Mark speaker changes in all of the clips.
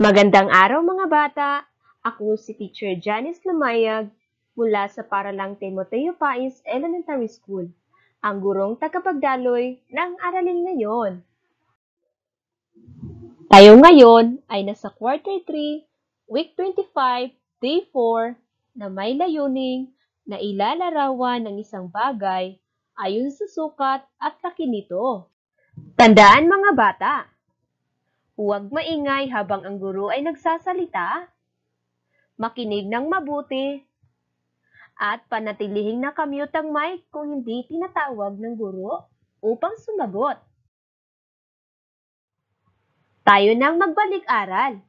Speaker 1: Magandang araw mga bata! Ako si Teacher Janice Lumayag mula sa Paralang Timoteo Pais Elementary School, ang gurong tagapagdaloy ng aralin ngayon. Tayo ngayon ay nasa Quarter 3, Week 25, Day 4 na may layuning na ilalarawan ng isang bagay ayon sa sukat at laki nito. Tandaan mga bata! Huwag maingay habang ang guro ay nagsasalita. Makinig ng mabuti. At panatilihing nakamute ang mic kung hindi tinatawag ng guro upang sumagot. Tayo nang magbalik-aral.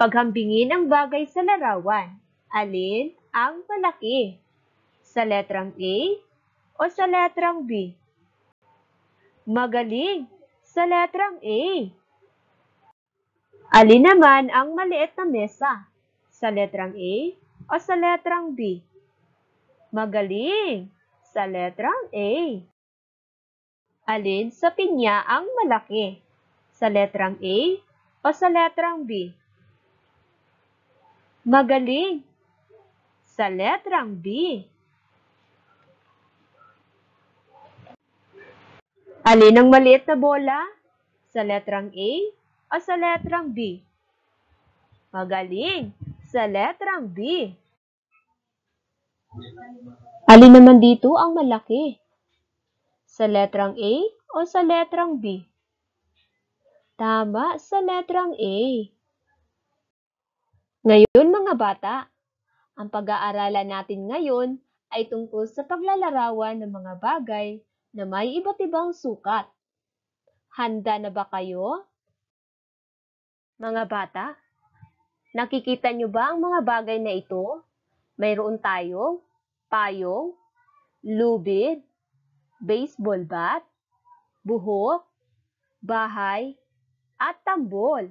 Speaker 1: Paghambingin ang bagay sa larawan. Alin ang malaki? Sa letrang A o sa letrang B? Magaling! Sa letrang A! Alin naman ang maliit na mesa? Sa letrang A o sa letrang B? Magaling! Sa letrang A. Alin sa pinya ang malaki? Sa letrang A o sa letrang B? Magaling! Sa letrang B. Alin ang maliit na bola? Sa letrang A o sa letrang B? Magaling! Sa letrang B. Alin naman dito ang malaki? Sa letrang A o sa letrang B? Tama, sa letrang A. Ngayon mga bata, ang pag-aaralan natin ngayon ay tungkol sa paglalarawan ng mga bagay na may iba't ibang sukat. Handa na ba kayo mga bata, nakikita nyo ba ang mga bagay na ito? Mayroon tayong payong, lubid, baseball bat, buhok, bahay, at tambol.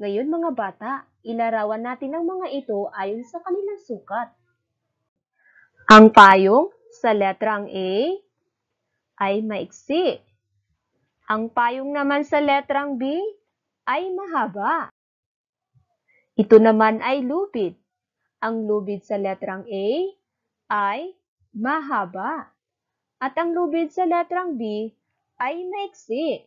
Speaker 1: Ngayon mga bata, ilarawan natin ang mga ito ayon sa kanilang sukat. Ang payong sa letrang A ay maiksi. Ang payong naman sa letrang B ay mahaba. Ito naman ay lubid. Ang lubid sa letrang A ay mahaba. At ang lubid sa letrang B ay maiksi.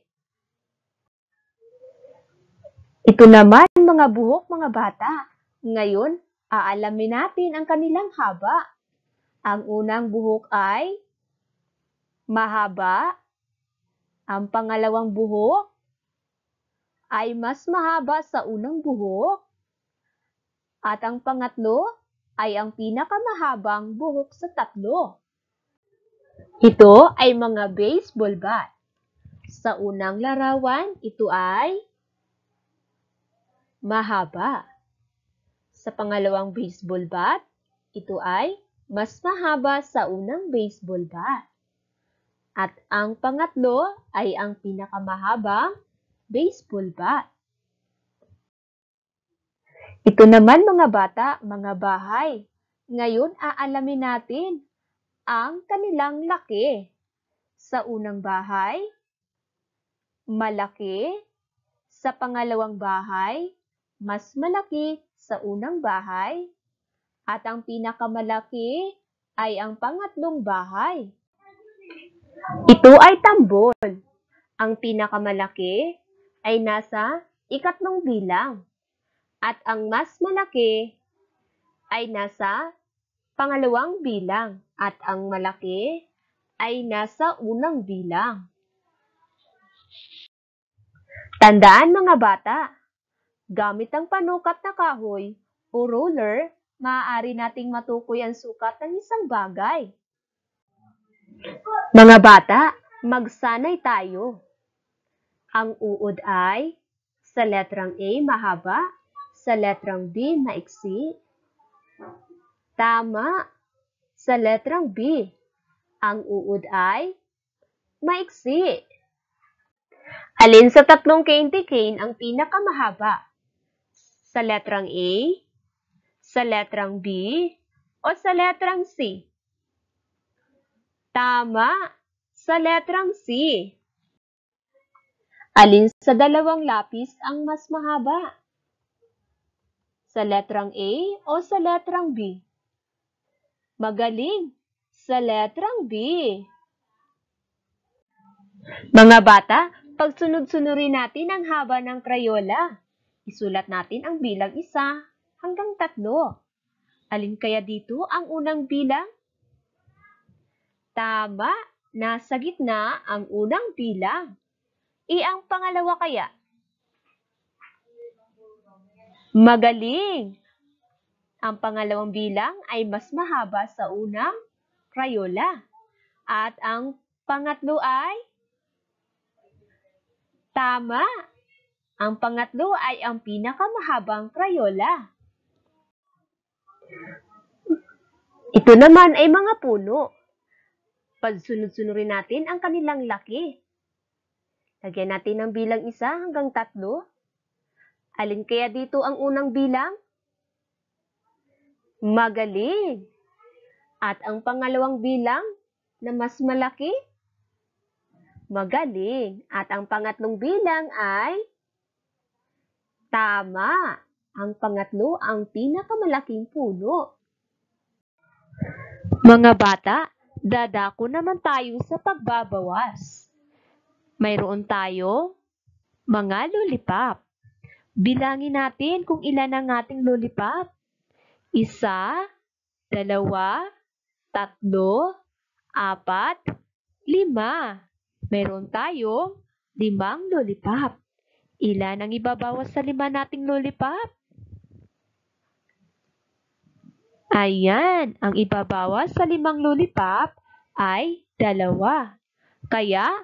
Speaker 1: Ito naman mga buhok mga bata. Ngayon, aalamin natin ang kanilang haba. Ang unang buhok ay mahaba. Ang pangalawang buhok ay mas mahaba sa unang buhok. At ang pangatlo ay ang pinakamahabang buhok sa tatlo. Ito ay mga baseball bat. Sa unang larawan, ito ay mahaba. Sa pangalawang baseball bat, ito ay mas mahaba sa unang baseball bat. At ang pangatlo ay ang pinakamahabang baseball bat. Ito naman mga bata, mga bahay. Ngayon aalamin natin ang kanilang laki. Sa unang bahay, malaki. Sa pangalawang bahay, mas malaki sa unang bahay. At ang pinakamalaki ay ang pangatlong bahay. Ito ay tambol. Ang pinakamalaki ay nasa ikatlong bilang at ang mas malaki ay nasa pangalawang bilang at ang malaki ay nasa unang bilang. Tandaan mga bata, gamit ang panukat na kahoy o ruler, maaari nating matukoy ang sukat ng isang bagay. Mga bata, magsanay tayo. Ang uod ay sa letrang A mahaba, sa letrang B maiksi. Tama, sa letrang B. Ang uod ay maiksi. Alin sa tatlong candy cane ang pinakamahaba? Sa letrang A, sa letrang B, o sa letrang C? Tama, sa letrang C. Alin sa dalawang lapis ang mas mahaba? Sa letrang A o sa letrang B? Magaling! Sa letrang B! Mga bata, pagsunod-sunurin natin ang haba ng krayola. Isulat natin ang bilang isa hanggang tatlo. Alin kaya dito ang unang bilang? Tama! Nasa gitna ang unang bilang. Eh, ang pangalawa kaya? Magaling! Ang pangalawang bilang ay mas mahaba sa unang Crayola. At ang pangatlo ay? Tama! Ang pangatlo ay ang pinakamahabang Crayola. Ito naman ay mga puno. Pagsunod-sunod rin natin ang kanilang laki. Lagyan natin ng bilang isa hanggang tatlo. Alin kaya dito ang unang bilang? Magaling! At ang pangalawang bilang na mas malaki? Magaling! At ang pangatlong bilang ay? Tama! Ang pangatlo ang pinakamalaking puno. Mga bata, dadako naman tayo sa pagbabawas. Mayroon tayo mga lollipop. Bilangin natin kung ilan ang ating lollipop. Isa, dalawa, tatlo, apat, lima. Meron tayong limang lollipop. Ilan ang ibabawas sa lima nating lollipop? Ayan, ang ibabawas sa limang lollipop ay dalawa. Kaya,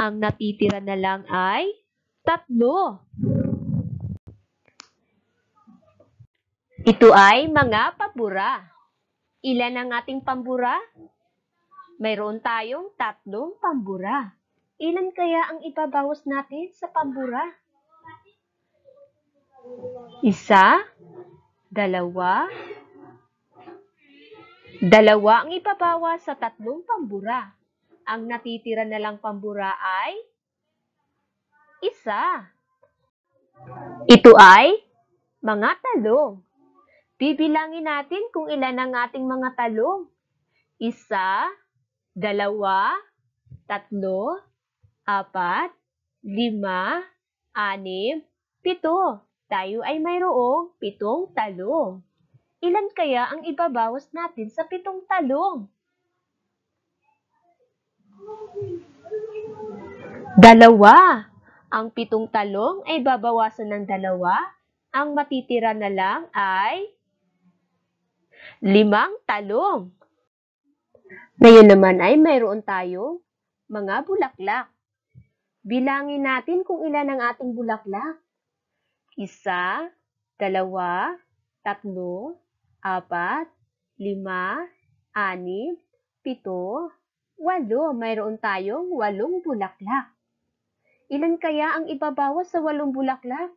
Speaker 1: ang natitira na lang ay tatlo. Ito ay mga pabura. Ilan ang ating pambura? Mayroon tayong tatlong pambura. Ilan kaya ang ibabawas natin sa pambura? Isa, dalawa, dalawa ang ibabawas sa tatlong pambura ang natitira na lang pambura ay isa. Ito ay mga talong. Bibilangin natin kung ilan ang ating mga talong. Isa, dalawa, tatlo, apat, lima, anim, pito. Tayo ay mayroong pitong talong. Ilan kaya ang ibabawas natin sa pitong talong? Dalawa. Ang pitong talong ay babawasan ng dalawa. Ang matitira na lang ay limang talong. Ngayon naman ay mayroon tayong mga bulaklak. Bilangin natin kung ilan ang ating bulaklak. Isa, dalawa, tatlo, apat, lima, anim, pito, Walo, mayroon tayong walong bulaklak. Ilan kaya ang ibabawas sa walong bulaklak?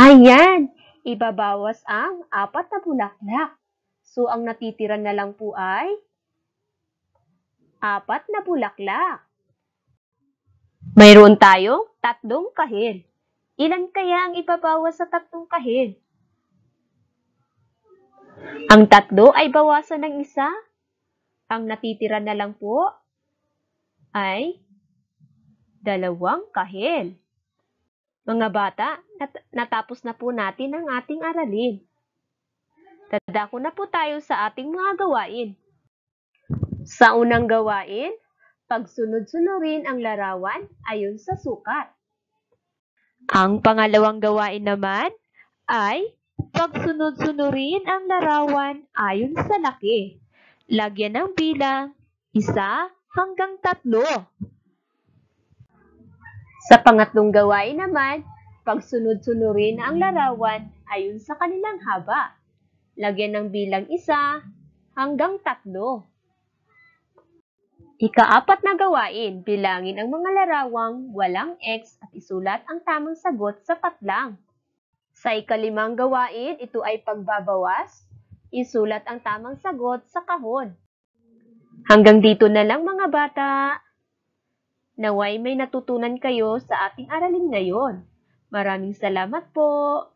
Speaker 1: Ayan, ibabawas ang apat na bulaklak. So, ang natitira na lang po ay apat na bulaklak. Mayroon tayong tatlong kahil. Ilan kaya ang ibabawas sa tatlong kahil? Ang tatlo ay bawasan ng isa ang natitira na lang po ay dalawang kahel. Mga bata, nat- natapos na po natin ang ating aralin. Tadako na po tayo sa ating mga gawain. Sa unang gawain, pagsunod-sunurin ang larawan ayon sa sukat. Ang pangalawang gawain naman ay pagsunod-sunurin ang larawan ayon sa laki. Lagyan ng bilang isa hanggang tatlo. Sa pangatlong gawain naman, pagsunod-sunurin ang larawan ayon sa kanilang haba. Lagyan ng bilang isa hanggang tatlo. Ikaapat na gawain, bilangin ang mga larawang walang X at isulat ang tamang sagot sa patlang. Sa ikalimang gawain, ito ay pagbabawas, isulat ang tamang sagot sa kahon. Hanggang dito na lang mga bata. Naway may natutunan kayo sa ating aralin ngayon. Maraming salamat po!